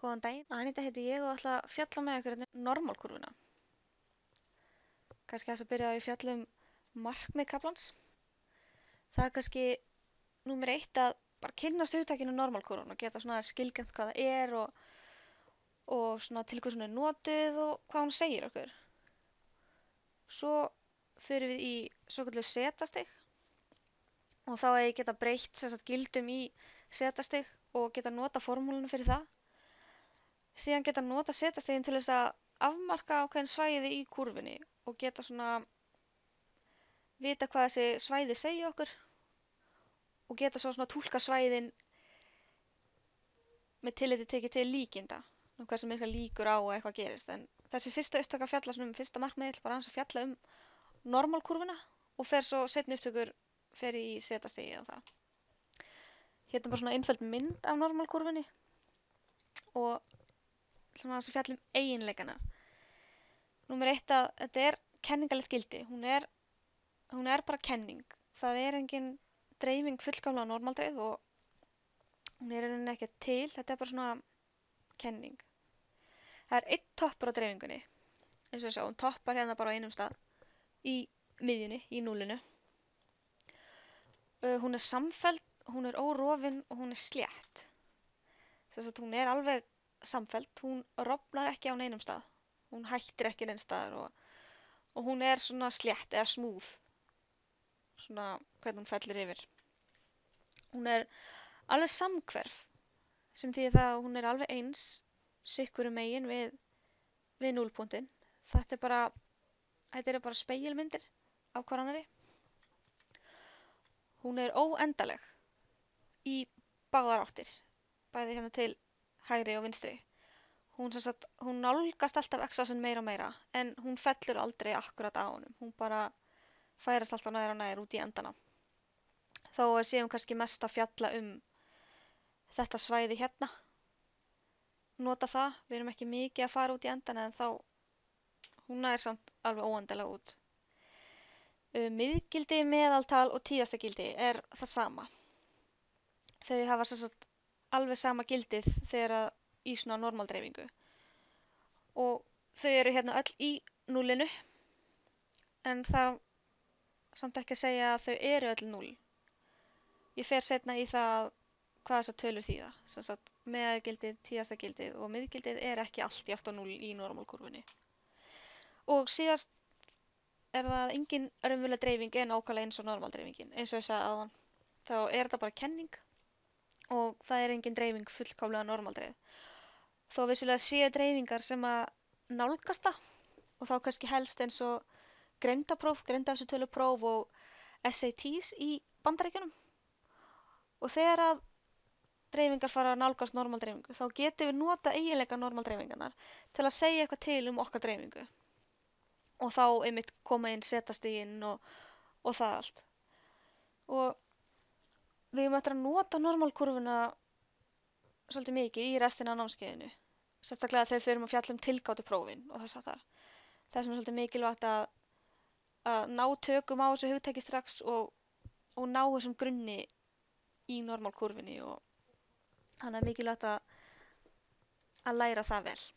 Góðan daginn, Anita heiti ég og ætla að fjalla með ykkur hérna um normálkurvuna. Kanski þess að byrja að ég fjalla um markmið kaplans. Það er kannski númur eitt að bara kynast hugtakinu normálkurvun og geta skilgjant hvað það er og, og til hvað hún er notið og hvað hún segir okkur. Svo fyrir við í svo kallu setasteg og þá er ég geta breytt gildum í setasteg og geta nota formúlunum fyrir það síðan geta nota setastegin til þess að afmarka ákveðin svæði í kurfunni og geta svona vita hvað þessi svæði segja okkur og geta svo svona tólka svæðin með tilliti tekið til líkinda og hvað sem eitthvað líkur á og eitthvað gerist en þessi fyrsta upptöka fjalla sem um fyrsta markmiðil bara hans að fjalla um normálkurfuna og fer svo setni upptökur fer í setastegi eða það hérna bara svona einföld mynd af normálkurfunni og ætlum að fjalla um eiginleikana. Númer eitt að þetta er kenningalegt gildi. Hún er, hún er bara kenning. Það er engin dreifing fullkomlega normaldreið og hún er einhvern veginn ekki til. Þetta er bara svona kenning. Það er eitt toppur á dreifingunni. Eins og þess að hún toppar hérna bara á einum stað í miðjunni, í núlinu. Uh, hún er samfæld, hún er órofinn og hún er slétt. Þess að hún er alveg samfelt, hún roblar ekki á neinum stað, hún hættir ekki neinn staðar og, og hún er svona slétt eða smúð, svona hvernig hún fellir yfir. Hún er alveg samkverf sem því að hún er alveg eins sikkur um eigin við, við núlpúndin. Þetta er bara, bara speilmyndir af hvað hann er í. Hún er óendaleg í báðar áttir, bæði hérna til hægri og vinstri hún, sagt, hún nálgast alltaf x-ásin meira og meira en hún fellur aldrei akkurat á honum hún bara færast alltaf næra og næra út í endana þó er síðan kannski mest að fjalla um þetta svæði hérna nota það, við erum ekki mikið að fara út í endana en þá hún næðir samt alveg óandilega út uh, miðgildi, meðaltal og tíðastegildi er það sama þau hafa svo svo alveg sama gildið þegar í svona normaldreifingu og þau eru hérna öll í núlinu en það samt ekki að segja að þau eru öll núl ég fer setna í það hvað þess að tölur þýða sagt, meðgildið, tíastagildið og miðgildið er ekki allt í 8 og 0 í normálkurfunni og síðast er það engin örmvöla dreifing en ákvæmlega eins og normaldreifingin eins og þess að þá er þetta bara kenning og það er engin dreifing fullkomlega normaldreif. Þó vissulega séu dreifingar sem að nálgast það og þá kannski helst eins og grendapróf, grendafsutölupróf og SATs í bandaríkunum. Og þegar að dreifingar fara að nálgast normaldreifingu þá getum við nota eiginleika normaldreifingarnar til að segja eitthvað til um okkar dreifingu. Og þá einmitt koma inn, setast í inn og, og það allt. Og við höfum eftir að nota normálkurvuna svolítið mikið í restina af námskeiðinu sérstaklega þegar við höfum að fjalla um tilgáttuprófin og þess að það það er sem er svolítið mikilvægt að, að ná tökum á þessu hugtæki strax og, og ná þessum grunni í normálkurvinni og þannig er mikilvægt að, að læra það vel